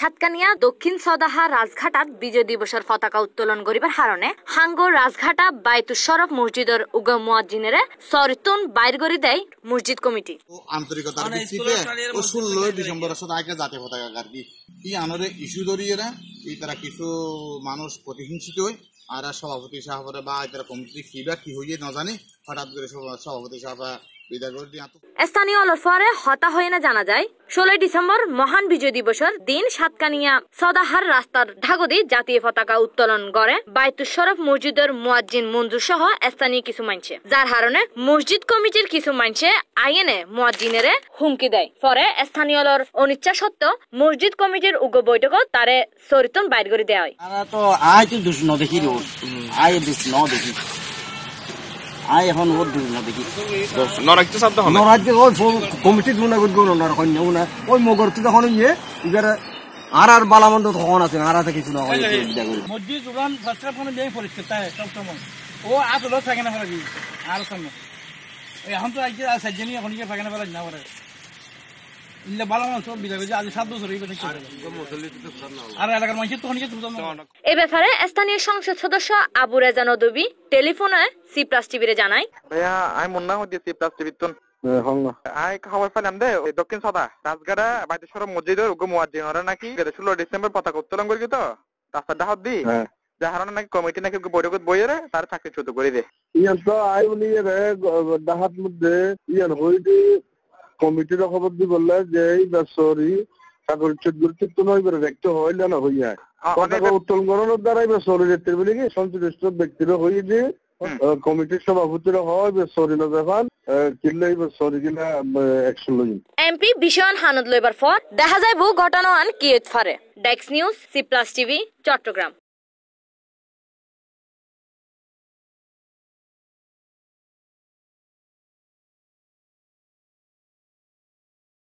সাতকানিয়া দক্ষিণ সদাহা রাজঘাটাত বিজয় দিবসের পতাকা উত্তোলন করিবার হারণে হাঙ্গো রাজঘাটা সরফ মসজিদের উগম মুয়াজিনেরে সরতুন বাইর দেয় মসজিদ কমিটি আন্তরিকতার মানে ভিত্তিতে ও আগে পতাকা আনরে ইস্যু ধরিয়ে তারা কিছু মানুষ প্রতিহিংসিত হয় আর সভাপতি সাহেবরা বা তারা কমিটি কিবা বা কি হইয়ে নজানি হঠাৎ করে সভাপতি সাহেব স্থানীয় অলফারে হতা হয়ে না জানা যায় ষোলোই ডিসেম্বর মহান বিজয় দিবসের দিন সাতকানিয়া সদাহার রাস্তার ঢাগদি জাতীয় পতাকা উত্তোলন করে বাইতুল শরফ মসজিদের মুয়াজ্জিন মঞ্জুর সহ স্থানীয় কিছু মানছে যার কারণে মসজিদ কমিটির কিছু মানছে আইনে মুয়াজ্জিনের হুমকি দেয় পরে স্থানীয়লর অনিচ্ছা সত্ত্বেও মসজিদ কমিটির উগ্র বৈঠকত তারে চরিতন বাইর করে দেওয়া হয় আই এখন ওর দূর না দেখি নরাজ্য শব্দ নরাজ্য ওই কমিটি দুনা গুড গুণ নর কন্য উনা ওই মগর তো তখন ইয়ে ইবার আর আর বালামন্দ তখন আছে আর আছে কিছু না হয় মসজিদ উড়ান ফাস্টা ফোনে দিয়ে পরিষ্কার তাই সব সময় ও আজ লোক থাকে না পারি আর সামনে এখন তো আজকে সাজ্জানি এখন গিয়ে থাকে না পারি না পারে এ ব্যাপারে স্থানীয় সংসদ সদস্য আবু রেজা নদবী টেলিফোনে সি প্লাস টিভিরে জানাই দক্ষিণ সদা রাজগাড়া বাইতেশ্বর মসজিদের উগ্র মুয়াজ্জিন ওরা নাকি ষোলো ডিসেম্বর পতাকা উত্তোলন করি তো রাস্তা দি হ্যাঁ। যাহারা নাকি কমিটি নাকি বৈঠকত বইয়ে তার চাকরি ছোট করে দে ইয়ান কমিটির খবর দি বললে যে এই বছরই চাকরি চুটগুলো ঠিক নয় নইবে দেখতে হইলে না হইয়া কথাকে উত্তোলন দ্বারাই বেসরি দেখতে বলি কি সংশ্লিষ্ট ব্যক্তিরা হই যে কমিটির সভাপতিরা হয় বেসরি না যখন কিনলে বেসরি একশো লই এমপি লইবার পর দেখা যাইব ঘটনা আন কি ফারে ডেক্স news C plus TV Chittagong